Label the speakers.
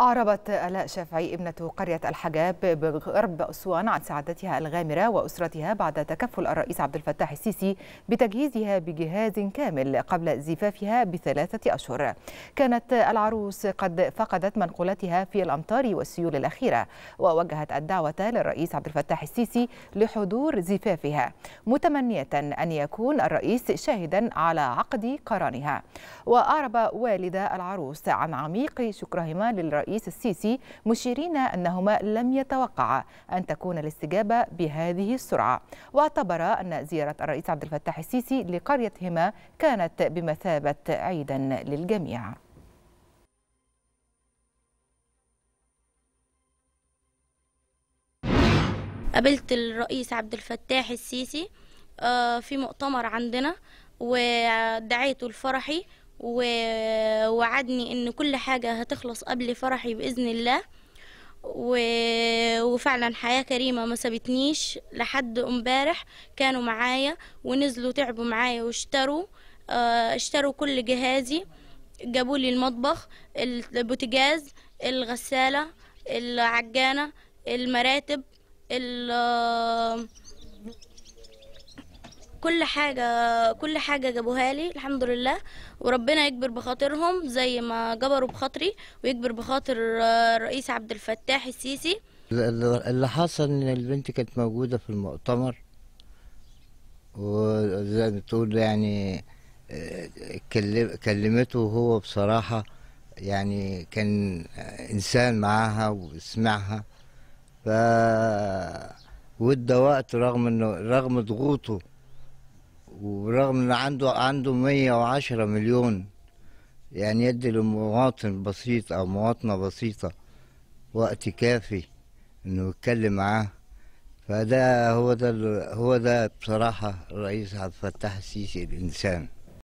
Speaker 1: أعربت آلاء شافعي ابنة قرية الحجاب بغرب أسوان عن سعادتها الغامرة وأسرتها بعد تكفل الرئيس عبد الفتاح السيسي بتجهيزها بجهاز كامل قبل زفافها بثلاثة أشهر كانت العروس قد فقدت منقولتها في الأمطار والسيول الأخيرة ووجهت الدعوة للرئيس عبد الفتاح السيسي لحضور زفافها متمنية أن يكون الرئيس شاهدا على عقد قرانها وأعرب والد العروس عن عميق شكرهما للرئيس الرئيس السيسي مشيرين أنهما لم يتوقعا أن تكون الاستجابة بهذه السرعة واعتبرا أن زيارة الرئيس عبد الفتاح السيسي لقريتهما كانت بمثابة عيدا للجميع
Speaker 2: قابلت الرئيس عبد الفتاح السيسي آه، في مؤتمر عندنا ودعيته الفرحي ووعدني ان كل حاجة هتخلص قبل فرحي بإذن الله و... وفعلا حياة كريمة ما سابتنيش لحد امبارح كانوا معايا ونزلوا تعبوا معايا واشتروا آه، اشتروا كل جهازي جابوا لي المطبخ البوتجاز الغسالة العجانة المراتب ال كل حاجة كل حاجة جابوها لي الحمد لله وربنا يكبر بخاطرهم زي ما جبروا بخاطري ويكبر بخاطر آه، الرئيس عبد الفتاح السيسي
Speaker 3: اللي حصل ان البنت كانت موجودة في المؤتمر وزي ما تقول يعني آه، كلمته هو بصراحة يعني كان إنسان معاها وسمعها ف وادى وقت رغم انه رغم ضغوطه ورغم ان عنده عنده 110 مليون يعني يدي لمواطن بسيط او مواطنه بسيطه وقت كافي انه يتكلم معاه فده هو ده هو ده بصراحه الرئيس عبد الفتاح السيسي الانسان